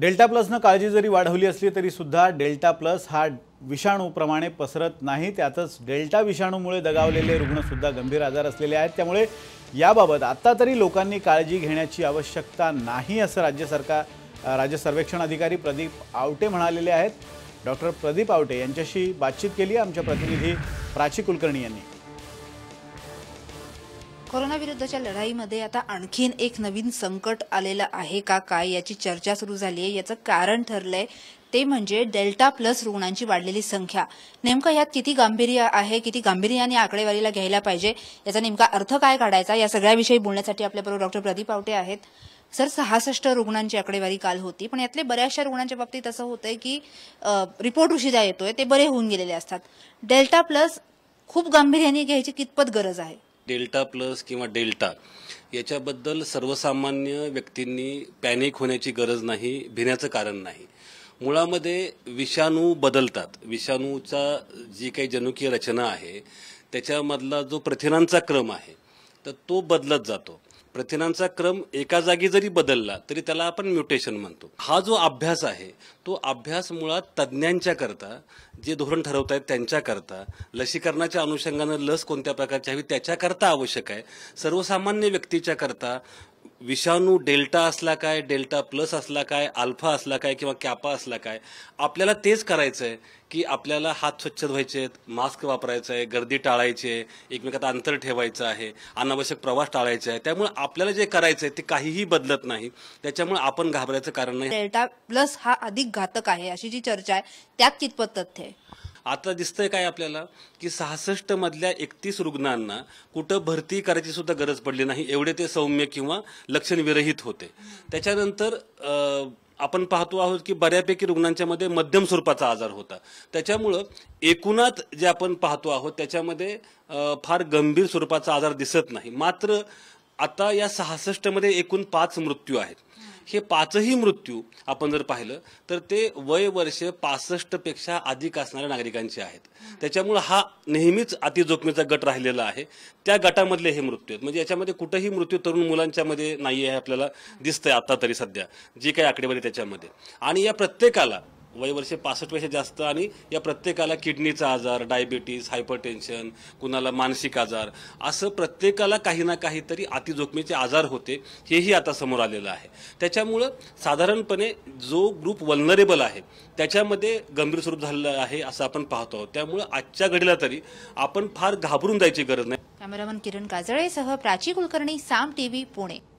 delta प्लसनं काळजी जरी वाढवली असली तरी सुद्धा डेल्टा प्लस हा विषाणूप्रमाणे पसरत नाही त्यातच डेल्टा विषाणूमुळे दगावलेले रुग्णसुद्धा गंभीर आजार असलेले आहेत त्यामुळे याबाबत आत्ता तरी लोकांनी काळजी घेण्याची आवश्यकता नाही असं राज्य सरकार राज्य सर्वेक्षण अधिकारी प्रदीप आवटे म्हणालेले आहेत डॉक्टर प्रदीप आवटे यांच्याशी बातचीत केली आमच्या प्रतिनिधी प्राची कुलकर्णी यांनी कोरोनाविरुद्धच्या लढाईमध्ये आता आणखीन एक नवीन संकट आलेलं आहे का काय याची चर्चा सुरू झाली आहे याचं कारण ठरलंय ते म्हणजे डेल्टा प्लस रुग्णांची वाढलेली संख्या नेमकं यात किती गांभीर्य आहे किती गांभीर्याने आकडेवारीला घ्यायला पाहिजे याचा नेमका अर्थ काय काढायचा या सगळ्याविषयी बोलण्यासाठी आपल्याबरोबर डॉक्टर प्रदीप आवटे आहेत सर सहासष्ट रुग्णांची आकडेवारी काल होती पण यातले बऱ्याचशा रुग्णांच्या बाबतीत असं होतंय की रिपोर्ट उशिरा येतोय ते बरे होऊन गेलेले असतात डेल्टा प्लस खूप गांभीर्याने घ्यायची कितपत गरज आहे डेल्टा प्लस किंवा डेल्टा याच्याबद्दल सर्वसामान्य व्यक्तींनी पॅनिक होण्याची गरज नाही भिण्याचं कारण नाही मुळामध्ये विषाणू बदलतात विषाणूचा जी काही जनुकीय रचना आहे त्याच्यामधला जो प्रथिनांचा क्रम आहे तर तो बदलत जातो प्रथिनांचा क्रम एका जागी जरी बदलला तरी त्याला आपण म्युटेशन म्हणतो हा जो अभ्यास आहे तो अभ्यास मुळात तज्ज्ञांच्या करता जे धोरण ठरवत आहेत त्यांच्याकरता लसीकरणाच्या अनुषंगानं लस कोणत्या प्रकारची हवी त्याच्याकरता आवश्यक आहे सर्वसामान्य व्यक्तीच्या करता विषाणू डेल्टा असला काय डेल्टा प्लस असला काय अल्फा असला काय किंवा कॅपा असला काय आपल्याला तेच करायचं आहे की आपल्याला हात स्वच्छ धुवायचे आहेत मास्क वापरायचं आहे गर्दी टाळायची आहे एकमेकात अंतर ठेवायचं आहे अनावश्यक प्रवास टाळायचा आहे त्यामुळे आपल्याला जे करायचं आहे ते काहीही बदलत नाही त्याच्यामुळे आपण घाबरायचं कारण नाही डेल्टा प्लस हा अधिक घातक आहे अशी जी चर्चा आहे त्यात कितपत तथ्य आहे आता दिसतंय काय आपल्याला की सहासष्ट मधल्या एकतीस रुग्णांना कुठं भरती करायची सुद्धा गरज पडली नाही एवढे ते सौम्य किंवा लक्षणविरहित होते त्याच्यानंतर आपण पाहतो आहोत की बऱ्यापैकी रुग्णांच्या मध्ये मध्यम स्वरूपाचा आजार होता त्याच्यामुळं एकूणात जे आपण पाहतो आहोत त्याच्यामध्ये फार गंभीर स्वरूपाचा आजार दिसत नाही मात्र आता या सहासष्टमध्ये एकूण पाच मृत्यू आहेत हे पाचही मृत्यू आपण जर पाहिलं तर ते वय वर्ष पासष्टपेक्षा अधिक असणाऱ्या नागरिकांचे आहेत त्याच्यामुळं हा नेहमीच अतिजोखमीचा गट राहिलेला आहे त्या गटामधले हे मृत्यू आहेत म्हणजे याच्यामध्ये कुठंही मृत्यू तरुण मुलांच्यामध्ये नाही आहे आपल्याला दिसतंय आता तरी सध्या जी काही आकडेवारी त्याच्यामध्ये आणि या प्रत्येकाला वयवर्षे पासष्टपेक्षा जास्त आणि या प्रत्येकाला किडनीचा आजार डायबिटीज हायपरटेन्शन कुणाला मानसिक आजार असं प्रत्येकाला काही ना काहीतरी अतिजोखमीचे आजार होते हेही आता समोर आलेलं आहे त्याच्यामुळं साधारणपणे जो ग्रुप वल्नरेबल आहे त्याच्यामध्ये गंभीर स्वरूप झालेलं आहे असं आपण पाहतो आहोत त्यामुळं आजच्या घडीला तरी आपण फार घाबरून जायची गरज नाही कॅमेरामन किरण काजळेसह प्राची कुलकर्णी साम व्ही पुणे